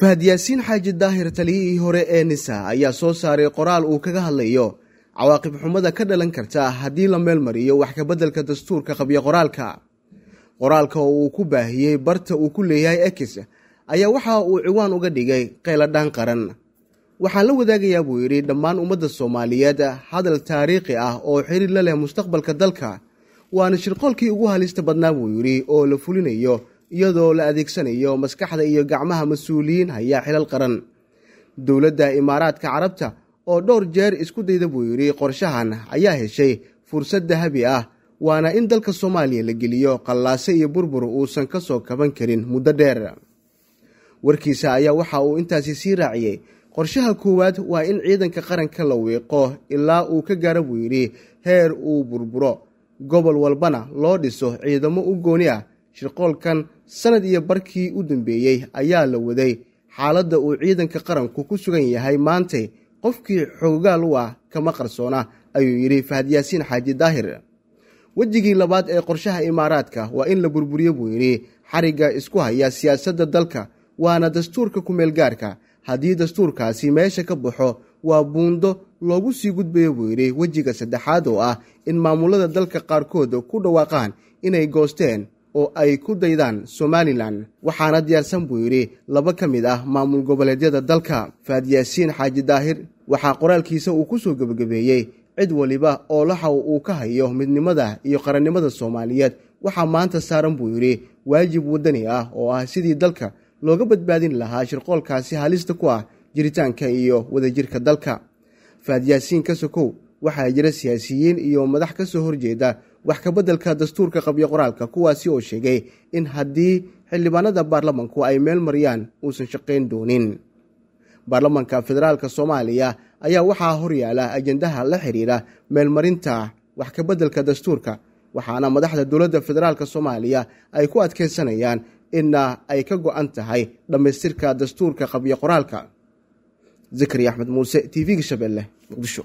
fahad yaasiin xaaji daahir taliyihii hore ee nisa ayaa soo saaray qoraal uu kaga hadlayo cawaaqib xumada ka dhalan karta haddii la meel mariyo wax kabeddelka dastuurka qabyo qoraalka qoraalka oo uu ku baahiyey barta uu ku leeyahay ekis ayaa waxa uu ciwaan uga dhigay qayladhaan qaran waxaan la wadaagayaa buu yidhi dhammaan ummadda soomaaliyeed hadal taariikhi ah oo xiriir la leh mustaqbalka dalka waana shirqoolkii ugu halista badnaa buu yidhi oo la fulinayo iyadoo la adeegsanayo maskaxda iyo gacmaha mas-uuliyiin hayaa xilal qaran dowladda imaaraadka carabta oo dhowr jeer isku dayda buu yidhi qorshahan ayaa heshay fursad dahabi ah waana in dalka soomaaliya la geliyo qallaase iyo burbur uusan ka soo kaban karin muddo dheer warkiisa ayaa waxa uu intaasi sii raaciyey qorshaha koowaad waa in ciidanka qaranka la wiiqo ilaa uu ka gaara buu yidhi heer uu burburo gobol walbana loo dhiso ciidamo u gooni ah shirqoolkan sannad iyo barkii u dambeeyey ayaa la waday xaaladda uu ciidanka qaranku ku sugan yahay maantay qofkii xoogaal u ah kama qarsoona ayuu yidhi fahad yaasiin xaaji daahir wejigii labaad ee qorshaha imaaraadka waa in la burburiyo buu yidhi xarigga isku haya siyaasadda dalka waana dastuurka ku meelgaarka haddii dastuurkaasi meesha ka baxo waa buundo loogu sii gudbayo buu yidhi wejiga saddexaad oo ah in maamulada dalka qaarkood ku dhawaaqaan inay goosteen oo ay ku daydaan somalilan waxaana diyaarsan buu yidhi laba ka mid ah maamul goboleedyada dalka faad yaasiin xaaji daahir waxaa qoraalkiisa uu ku soo gebagabeeyey cid waliba oo laxa uu ka hayo midnimada iyo qarannimada soomaaliyeed waxaa maanta saaran buu yidhi waajib waddani ah oo ah sidii dalka looga badbaadin lahaa shirqoolkaasi halista ku ah jiritaanka iyo wadajirka dalka faad yaasiin ka sokow waxaa jira siyaasiyiin iyo madax ka soo horjeeda wax kabeddelka dastuurka qabyo qoraalka kuwaasi oo sheegay in haddii xildhibaanada baarlamanku ay meel mariyaan uusan shaqayn doonin baarlamanka federaalka soomaaliya ayaa waxaa horyaala ajendaha la xiriira meelmarinta wax kabeddelka dastuurka waxaana madaxda dowladda federaalk soomaaliya ay ku adkeensanayaan inna ay ka go'an tahay dhammaystirka dastuurka qabyo qoraalka zikri axmed muuse t v-ga shabeelle muqdisho